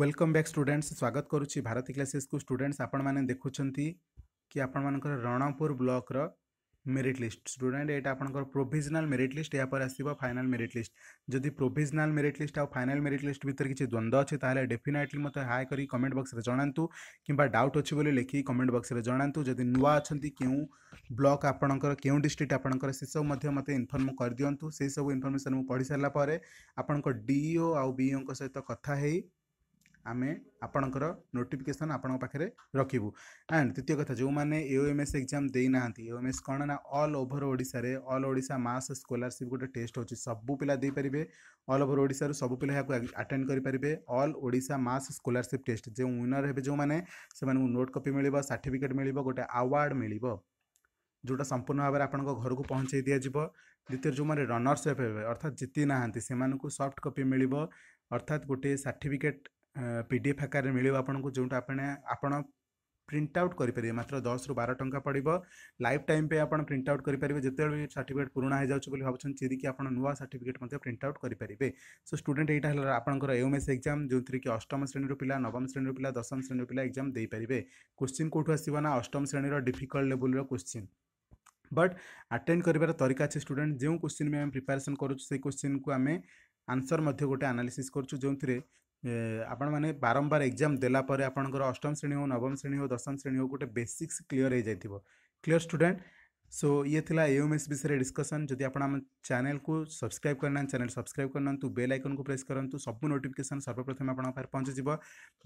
welcome back students स्वागत करुच्ची Bharati classes को स्टूडेंट्स आपण मैंने देखुं कि आपर रणपुर ब्लक्र मेरीट लिस्ट स्टूडेंट ये आपर प्रोजनाल मेरीट लिस्ट यापर आस फाइनाल मेरीट लिस्ट जदि प्रोजनाल मेरीट लिस्ट आउ फाइनाल मेरीट लिस्ट भितर किसी द्वंद्व अच्छे तेल डेफिनेटली मत हाई कर कमेंट बक्स में जहां कि डाउट अच्छे लिखिक कमेंट बक्स में जहां जदि नुआ अच्छा क्यों ब्लक आपंकर क्यों डिस्ट्रिक्ट आपंकर मत इनफर्म कर दिंतु से सब इनफर्मेसन मुझ पढ़ी सारापर आपण डीओ आओ सहित कथ ଆମେ ଆପଣଙ୍କର ନୋଟିଫିକେସନ୍ ଆପଣଙ୍କ ପାଖରେ ରଖିବୁ ଆଣ୍ଡ ତୃତୀୟ କଥା ଯେଉଁମାନେ A O M S exam ଦେଇନାହାନ୍ତି ଏ ଓ ଏମ୍ ଏସ୍ କ'ଣ ନା ଅଲ୍ ଓଭର୍ ଓଡ଼ିଶାରେ ଅଲ୍ ଓଡ଼ିଶା ମାସ୍ ସ୍କଲାରସିପ୍ ଗୋଟେ ଟେଷ୍ଟ ହେଉଛି ସବୁ ପିଲା ଦେଇପାରିବେ ଅଲ୍ ଓଭର୍ ଓଡ଼ିଶାରୁ ସବୁ ପିଲା ଏହାକୁ ଆଟେଣ୍ଡ କରିପାରିବେ all Odisha mass scholarship test ଯେଉଁ ୱିନର୍ ହେବେ ଯେଉଁମାନେ ସେମାନଙ୍କୁ ନୋଟ୍ କପି ମିଳିବ ସାର୍ଟିଫିକେଟ୍ ମିଳିବ ଗୋଟେ ଆୱାର୍ଡ଼ ମିଳିବ ଯେଉଁଟା ସମ୍ପୂର୍ଣ୍ଣ ଭାବରେ ଆପଣଙ୍କ ଘରକୁ ପହଞ୍ଚାଇ ଦିଆଯିବ ଦ୍ୱିତୀୟରେ ଯେଉଁମାନେ ରନର୍ସ ଅପ୍ ହେବେ ଅର୍ଥାତ୍ ଜିତି ନାହାନ୍ତି ସେମାନଙ୍କୁ ସଫ୍ଟ କପି ମିଳିବ ଅର୍ଥାତ୍ ଗୋଟିଏ ସାର୍ଟିଫିକେଟ୍ पी डी एफ आकार मिल आपको जो आप प्रिंट आउट करेंगे मात्र दस रु बार टाँग पड़े लाइफ टाइम पे आप प्रिंट आउट करेंगे जिते सार्टिफिकेट पुराणा हो भाव कि आप नुआ सार्टिफिकेट प्रिंट आउट करेंगे सो स्टूडेंट यहाँ है आपर एम एस एक्जाम जो थी कि अष्टम श्रेणी पिला नवम श्रेणी पिला दशम श्रेणी पिला एक्जाम देपारे क्वेश्चन कौटू आसाना अष्टम श्रेणी डिफिकल्ट लेवल क्वेश्चन बट आटेड करार तरीका अच्छे स्टूडेंट जो क्वेश्चन भी आम प्रिपेरेसन करुँ से क्वेश्चन को आम आंसर गोटे आनालीसी करो आपण मैंने बारंबार एग्जाम देलापर आपर अष्टम श्रेणी हो नवम श्रेणी हो दशम श्रेणी हो गोटे बेसिक्स क्लीयर हो क्लीयर स्टूडेंट सो ये एम एस विषय डिस्कसन जब आप चैनल को सब्सक्राइब करना चैनल सब्सक्राइब करना बेल आइकन को प्रेस करूँ सब नोटिफिकेसन सर्वप्रथम आप पहुंच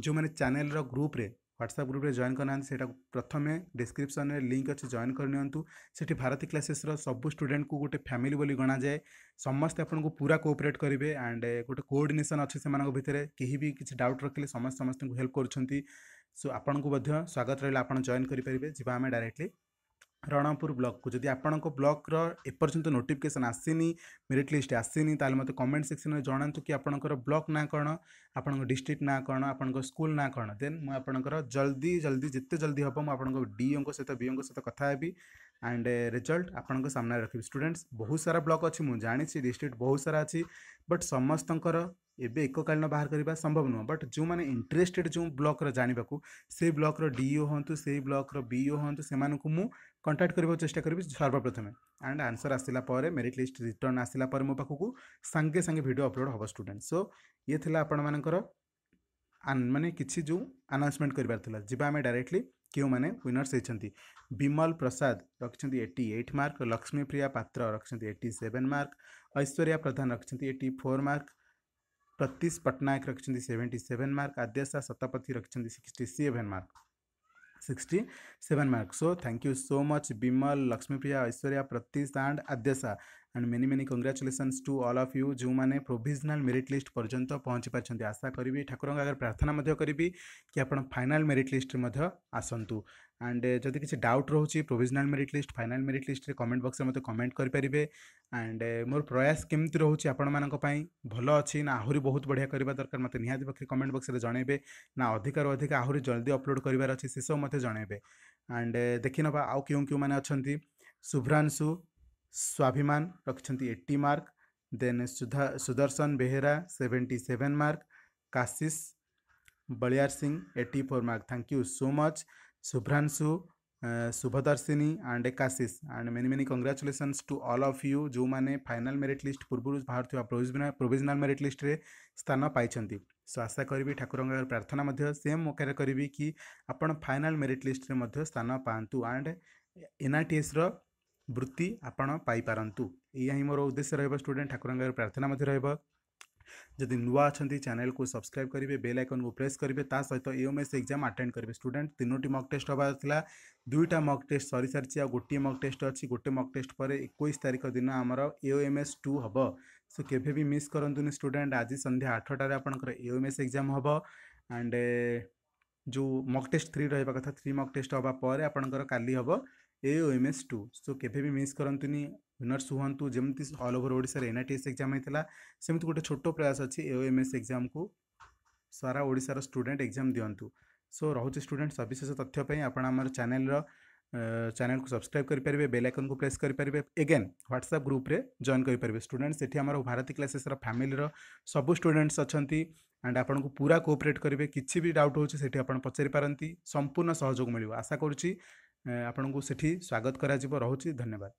जो मैंने चैनल ग्रुप्रे ହ୍ୱାଟ୍ସଆପ୍ ଗ୍ରୁପ୍ରେ ଜଏନ୍ କରିନାହାନ୍ତି ସେଇଟାକୁ ପ୍ରଥମେ ଡିସ୍କ୍ରିପ୍ସନ୍ରେ ଲିଙ୍କ୍ ଅଛି ଜଏନ୍ କରିନିଅନ୍ତୁ ସେଠି ଭାରତୀ କ୍ଲାସେସ୍ର ସବୁ ଷ୍ଟୁଡେଣ୍ଟକୁ ଗୋଟେ ଫ୍ୟାମିଲି ବୋଲି ଗଣାଯାଏ ସମସ୍ତେ ଆପଣଙ୍କୁ ପୁରା କୋଅପରେଟ୍ କରିବେ ଆଣ୍ଡ ଗୋଟେ କୋଅର୍ଡ଼ିନେସନ୍ ଅଛି ସେମାନଙ୍କ ଭିତରେ କେହି ବି କିଛି ଡାଉଟ୍ ରଖିଲେ ସମସ୍ତେ ସମସ୍ତଙ୍କୁ ହେଲ୍ପ କରୁଛନ୍ତି ସୋ ଆପଣଙ୍କୁ ମଧ୍ୟ ସ୍ୱାଗତ ରହିଲା ଆପଣ ଜଏନ୍ କରିପାରିବେ ଯିବା ଆମେ ଡାଇରେକ୍ଟଲି ରଣପୁର ବ୍ଲକକୁ ଯଦି ଆପଣଙ୍କ ବ୍ଲକର ଏପର୍ଯ୍ୟନ୍ତ ନୋଟିଫିକେସନ୍ ଆସିନି ମେରିଟ୍ ଲିଷ୍ଟ ଆସିନି ତାହେଲେ ମୋତେ କମେଣ୍ଟ ସେକ୍ସନରେ ଜଣାନ୍ତୁ କି ଆପଣଙ୍କର ବ୍ଲକ ନାଁ କ'ଣ ଆପଣଙ୍କ ଡିଷ୍ଟ୍ରିକ୍ଟ ନାଁ କ'ଣ ଆପଣଙ୍କ ସ୍କୁଲ ନାଁ କ'ଣ ଦେନ୍ ମୁଁ ଆପଣଙ୍କର ଜଲ୍ଦି ଜଲ୍ଦି ଯେତେ ଜଲ୍ଦି ହେବ ମୁଁ ଆପଣଙ୍କ ଡିଓଙ୍କ ସହିତ ବିଓଙ୍କ ସହିତ କଥା ହେବି ଆଣ୍ଡ ରେଜଲ୍ଟ ଆପଣଙ୍କ ସାମ୍ନାରେ ରଖିବି ଷ୍ଟୁଡେଣ୍ଟସ୍ ବହୁତ ସାରା ବ୍ଲକ୍ ଅଛି ମୁଁ ଜାଣିଛି ଡିଷ୍ଟ୍ରିକ୍ଟ ବହୁତ ସାରା ଅଛି ବଟ୍ ସମସ୍ତଙ୍କର एवं एककालीन बाहर करने संभव नुह बट जो मैंने इंटरेस्टेड जो ब्लक जानवाक से ब्लक्र डीओ हूँ से ब्लक्र बीओ हूँ से मुझ कंटाक्ट करने चेस्ट करी सर्वप्रथमें एंड आंसर आसला मेरीट लिस्ट रिटर्न आसला मो पाक सांगे सांगे भिड अपलोड हम स्टूडे सो ये आपण मान मानने किसी जो आनाउन्समेंट करें डायरेक्टली क्यों मैंने विनर्स होती विमल प्रसाद रखिंट eighty eight mark Lakshmipriya Patra रखिंट eighty seven mark Aishwarya Pradhan रखिंट eighty four mark Pratish Pattnaik रखिंट seventy seven mark Adyasha Satapathy रखिंट sixty seven mark sixty seven mark so thank you so much Vimal Lakshmipriya Aishwarya Pratish and Adyasha and many many congratulations to all of you जो मैंने प्रोजनाल merit list पर्यटन पहुँची party आशा करी ठाकुर आगे प्रार्थना करी कि आप फाइनाल मेरीट लिस्ट आसतु एंड जदि किसी डाउट रोचे provisional merit list final merit list comment box में मतलब कमेंट करेंगे एंड मोर प्रयास केमती रोचे आपण भल अच्छी ना आहुरी बहुत बढ़िया करवा दरकार मतलब निहत पक्ष कमेंट बक्स में जनइबे ना अधिकार अधिक आहुरी जल्दी अपलोड करार अच्छे से सब मतलब जनइबे एंड देखने आउ क्यों क्यों मैंने शुभ्रांशु स्वाभिमान रखिं eighty mark then Sudha Sudarshan Behera seventy seven mark Kashish Baliyar Singh eighty four mark thank you so much Subhranshu Subhadarshini and Kashish and many many congratulations to all of you जो मैंने फाइनाल मेरीट लिस्ट पूर्व बाहर प्रोजनाल मेरीट लिस्ट में स्थान पाई सो आशा करी ठाकुर प्रार्थना सेम मौके करी कि आप फाइनाल मेरीट लिस्ट में स्थान पातु एंड एनआरटीएस र वृत्ति आपंतु यहाँ मोर उद्देश्य रुडे ठाकुर प्रार्थना मैं रहा जदि नुआ अच्छा चैनल को सब्सक्राइब करेंगे बेल आइकन को प्रेस करेंगे ता सहित एम एस एक्जाम आटेड करेंगे स्टूडेंट तीनो मक टेस्ट हाँ था दुईटा मक टेस्ट सरी सारी आ गए मक टेस्ट अच्छी गोटे मक टेस्ट पर एक तारिख दिन आम एम एस टू हम सो के मिस मिस् करूनी स्टूडेंट आज सन्ध्या आठटा आपंकर एम एस एक्जाम हम एंड जो मक टेस्ट थ्री रहा कथ थ्री मक टेस्ट हाँपर आपंकर का एम एस टू सो के मिस करतुनि विनर्स हूँ जमी अल ओवर ओडार N I T S exam होता सेमती गोटे छोट प्रयास अच्छी एम एस एक्जाम को सारा ओडार स्टूडेंट एक्जाम दिंतु सो रोचे स्टूडेंट सविशेष तथ्यपाई आप चेल चैनल को सब्सक्राइब करेंगे बेल को प्रेस करेंगे एगेन ह्वाट्सअप ग्रुप्रे जॉन करेंगे स्टूडेंट्स ये आम भारती क्लासेस फैमिली सब स्टूडेंट्स अच्छा एंड आपन को पूरा कोअपरेट करेंगे किसी भी डाउट हो पचारि पारती संपूर्ण सहयोग मिल आशा करुच्ची ଆପଣଙ୍କୁ ସେଠି ସ୍ୱାଗତ କରାଯିବ ରହୁଛି ଧନ୍ୟବାଦ